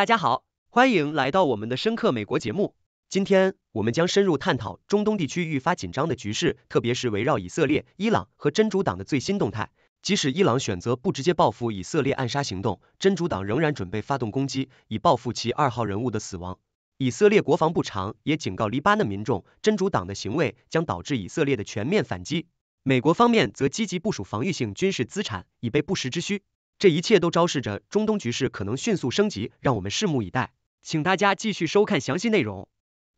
大家好，欢迎来到我们的深刻美国节目。今天我们将深入探讨中东地区愈发紧张的局势，特别是围绕以色列、伊朗和真主党的最新动态。即使伊朗选择不直接报复以色列暗杀行动，真主党仍然准备发动攻击以报复其二号人物的死亡。以色列国防部长也警告黎巴嫩民众，真主党的行为将导致以色列的全面反击。美国方面则积极部署防御性军事资产，以备不时之需。这一切都昭示着中东局势可能迅速升级，让我们拭目以待。请大家继续收看详细内容。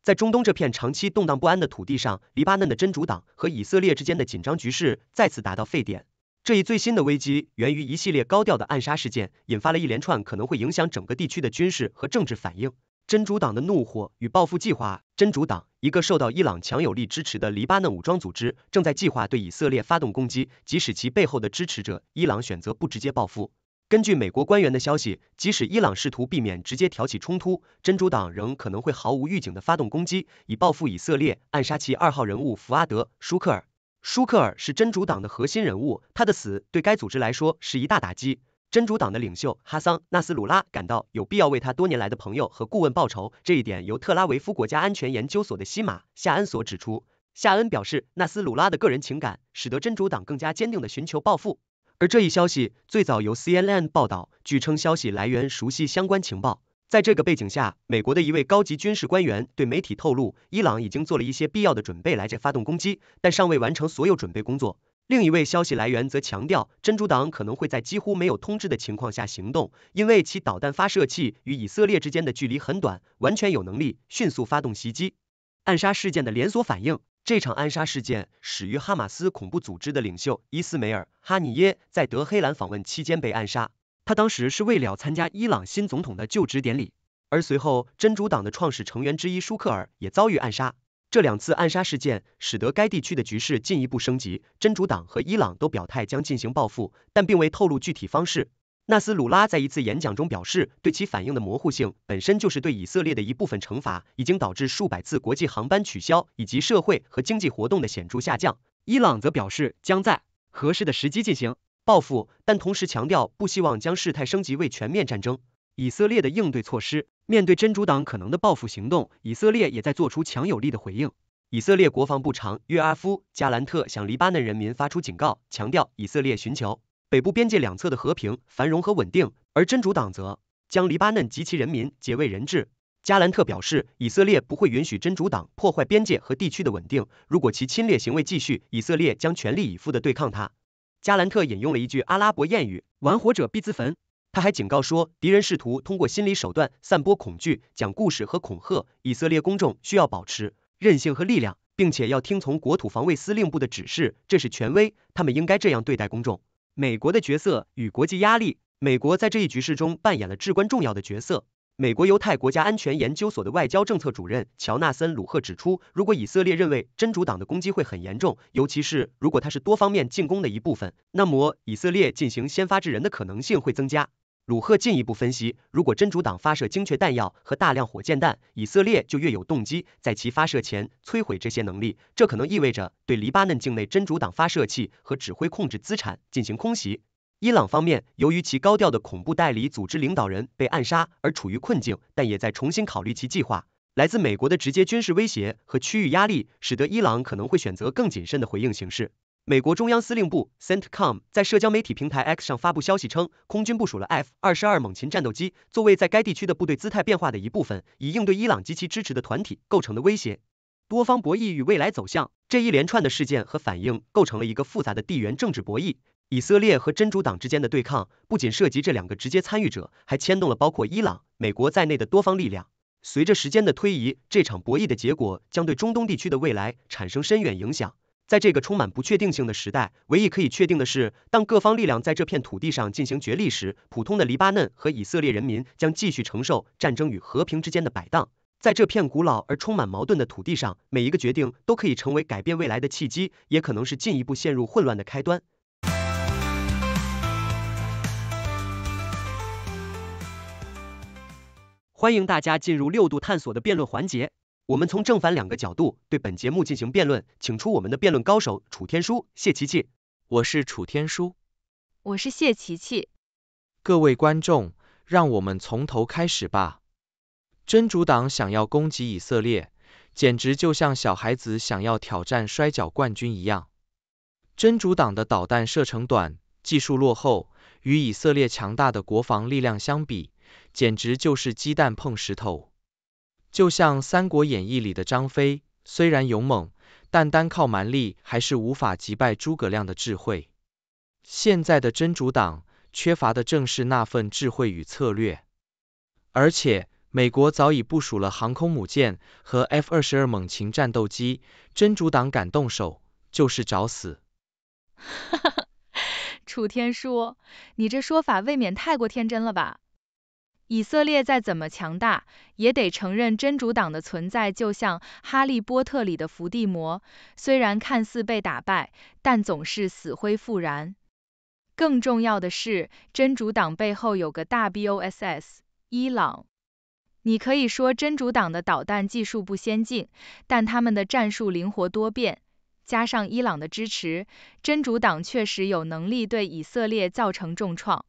在中东这片长期动荡不安的土地上，黎巴嫩的真主党和以色列之间的紧张局势再次达到沸点。这一最新的危机源于一系列高调的暗杀事件，引发了一连串可能会影响整个地区的军事和政治反应。真主党的怒火与报复计划。真主党，一个受到伊朗强有力支持的黎巴嫩武装组织，正在计划对以色列发动攻击。即使其背后的支持者伊朗选择不直接报复，根据美国官员的消息，即使伊朗试图避免直接挑起冲突，真主党仍可能会毫无预警地发动攻击，以报复以色列暗杀其二号人物福阿德·舒克尔。舒克尔是真主党的核心人物，他的死对该组织来说是一大打击。真主党的领袖哈桑·纳斯鲁拉感到有必要为他多年来的朋友和顾问报仇，这一点由特拉维夫国家安全研究所的西马·夏恩所指出。夏恩表示，纳斯鲁拉的个人情感使得真主党更加坚定地寻求报复。而这一消息最早由 CNN 报道，据称消息来源熟悉相关情报。在这个背景下，美国的一位高级军事官员对媒体透露，伊朗已经做了一些必要的准备来这发动攻击，但尚未完成所有准备工作。另一位消息来源则强调，真主党可能会在几乎没有通知的情况下行动，因为其导弹发射器与以色列之间的距离很短，完全有能力迅速发动袭击。暗杀事件的连锁反应：这场暗杀事件始于哈马斯恐怖组织的领袖伊斯梅尔·哈尼耶在德黑兰访问期间被暗杀，他当时是为了参加伊朗新总统的就职典礼。而随后，真主党的创始成员之一舒克尔也遭遇暗杀。这两次暗杀事件使得该地区的局势进一步升级，真主党和伊朗都表态将进行报复，但并未透露具体方式。纳斯鲁拉在一次演讲中表示，对其反应的模糊性本身就是对以色列的一部分惩罚，已经导致数百次国际航班取消以及社会和经济活动的显著下降。伊朗则表示将在合适的时机进行报复，但同时强调不希望将事态升级为全面战争。以色列的应对措施，面对真主党可能的报复行动，以色列也在做出强有力的回应。以色列国防部长约阿夫·加兰特向黎巴嫩人民发出警告，强调以色列寻求北部边界两侧的和平、繁荣和稳定，而真主党则将黎巴嫩及其人民劫为人质。加兰特表示，以色列不会允许真主党破坏边界和地区的稳定，如果其侵略行为继续，以色列将全力以赴地对抗它。加兰特引用了一句阿拉伯谚语：“玩火者必自焚。”他还警告说，敌人试图通过心理手段散播恐惧、讲故事和恐吓以色列公众，需要保持韧性和力量，并且要听从国土防卫司令部的指示，这是权威，他们应该这样对待公众。美国的角色与国际压力，美国在这一局势中扮演了至关重要的角色。美国犹太国家安全研究所的外交政策主任乔纳森·鲁赫指出，如果以色列认为真主党的攻击会很严重，尤其是如果他是多方面进攻的一部分，那么以色列进行先发制人的可能性会增加。鲁赫进一步分析，如果真主党发射精确弹药和大量火箭弹，以色列就越有动机在其发射前摧毁这些能力。这可能意味着对黎巴嫩境内真主党发射器和指挥控制资产进行空袭。伊朗方面由于其高调的恐怖代理组织领导人被暗杀而处于困境，但也在重新考虑其计划。来自美国的直接军事威胁和区域压力，使得伊朗可能会选择更谨慎的回应形式。美国中央司令部 CENTCOM 在社交媒体平台 X 上发布消息称，空军部署了 F-22 猛禽战斗机，作为在该地区的部队姿态变化的一部分，以应对伊朗及其支持的团体构成的威胁。多方博弈与未来走向，这一连串的事件和反应构成了一个复杂的地缘政治博弈。以色列和真主党之间的对抗不仅涉及这两个直接参与者，还牵动了包括伊朗、美国在内的多方力量。随着时间的推移，这场博弈的结果将对中东地区的未来产生深远影响。在这个充满不确定性的时代，唯一可以确定的是，当各方力量在这片土地上进行角力时，普通的黎巴嫩和以色列人民将继续承受战争与和平之间的摆荡。在这片古老而充满矛盾的土地上，每一个决定都可以成为改变未来的契机，也可能是进一步陷入混乱的开端。欢迎大家进入六度探索的辩论环节。我们从正反两个角度对本节目进行辩论，请出我们的辩论高手楚天舒、谢琪琪。我是楚天舒，我是谢琪琪。各位观众，让我们从头开始吧。真主党想要攻击以色列，简直就像小孩子想要挑战摔跤冠军一样。真主党的导弹射程短，技术落后，与以色列强大的国防力量相比，简直就是鸡蛋碰石头。就像《三国演义》里的张飞，虽然勇猛，但单靠蛮力还是无法击败诸葛亮的智慧。现在的真主党缺乏的正是那份智慧与策略。而且，美国早已部署了航空母舰和 F-22 猛禽战斗机，真主党敢动手就是找死。哈哈，楚天舒，你这说法未免太过天真了吧？以色列再怎么强大，也得承认真主党的存在就像《哈利波特》里的伏地魔，虽然看似被打败，但总是死灰复燃。更重要的是，真主党背后有个大 BOSS—— 伊朗。你可以说真主党的导弹技术不先进，但他们的战术灵活多变，加上伊朗的支持，真主党确实有能力对以色列造成重创。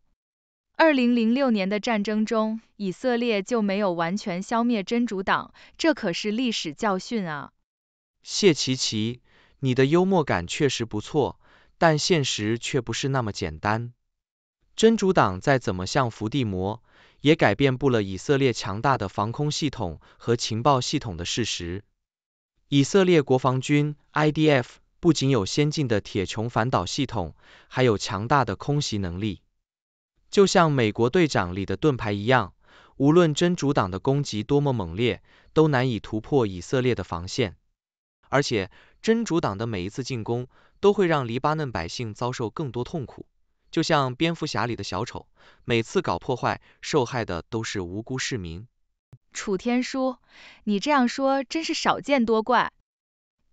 二零零六年的战争中，以色列就没有完全消灭真主党，这可是历史教训啊！谢奇奇，你的幽默感确实不错，但现实却不是那么简单。真主党再怎么像伏地魔，也改变不了以色列强大的防空系统和情报系统的事实。以色列国防军 （IDF） 不仅有先进的铁穹反导系统，还有强大的空袭能力。就像美国队长里的盾牌一样，无论真主党的攻击多么猛烈，都难以突破以色列的防线。而且，真主党的每一次进攻，都会让黎巴嫩百姓遭受更多痛苦。就像蝙蝠侠里的小丑，每次搞破坏，受害的都是无辜市民。楚天舒，你这样说真是少见多怪。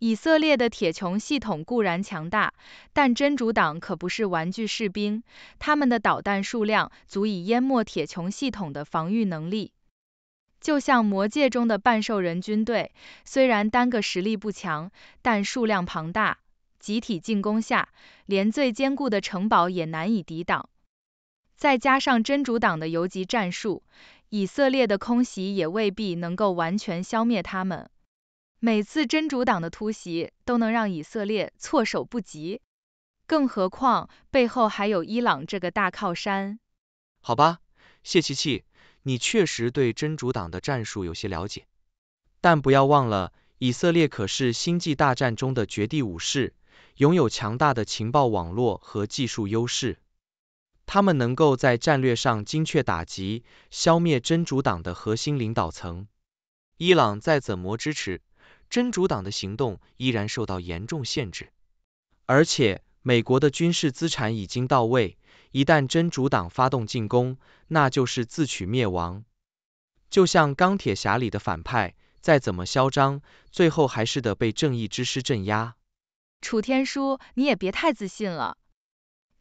以色列的铁穹系统固然强大，但真主党可不是玩具士兵，他们的导弹数量足以淹没铁穹系统的防御能力。就像魔戒中的半兽人军队，虽然单个实力不强，但数量庞大，集体进攻下，连最坚固的城堡也难以抵挡。再加上真主党的游击战术，以色列的空袭也未必能够完全消灭他们。每次真主党的突袭都能让以色列措手不及，更何况背后还有伊朗这个大靠山。好吧，谢奇奇，你确实对真主党的战术有些了解，但不要忘了，以色列可是星际大战中的绝地武士，拥有强大的情报网络和技术优势。他们能够在战略上精确打击，消灭真主党的核心领导层。伊朗再怎么支持？真主党的行动依然受到严重限制，而且美国的军事资产已经到位，一旦真主党发动进攻，那就是自取灭亡。就像钢铁侠里的反派，再怎么嚣张，最后还是得被正义之师镇压。楚天舒，你也别太自信了，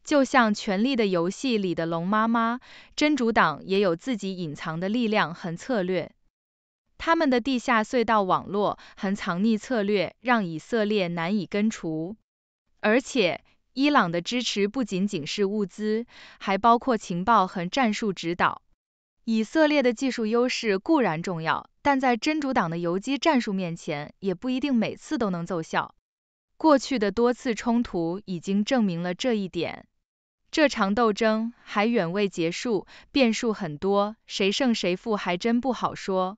就像《权力的游戏》里的龙妈妈，真主党也有自己隐藏的力量和策略。他们的地下隧道网络和藏匿策略让以色列难以根除，而且伊朗的支持不仅仅是物资，还包括情报和战术指导。以色列的技术优势固然重要，但在真主党的游击战术面前，也不一定每次都能奏效。过去的多次冲突已经证明了这一点。这场斗争还远未结束，变数很多，谁胜谁负还真不好说。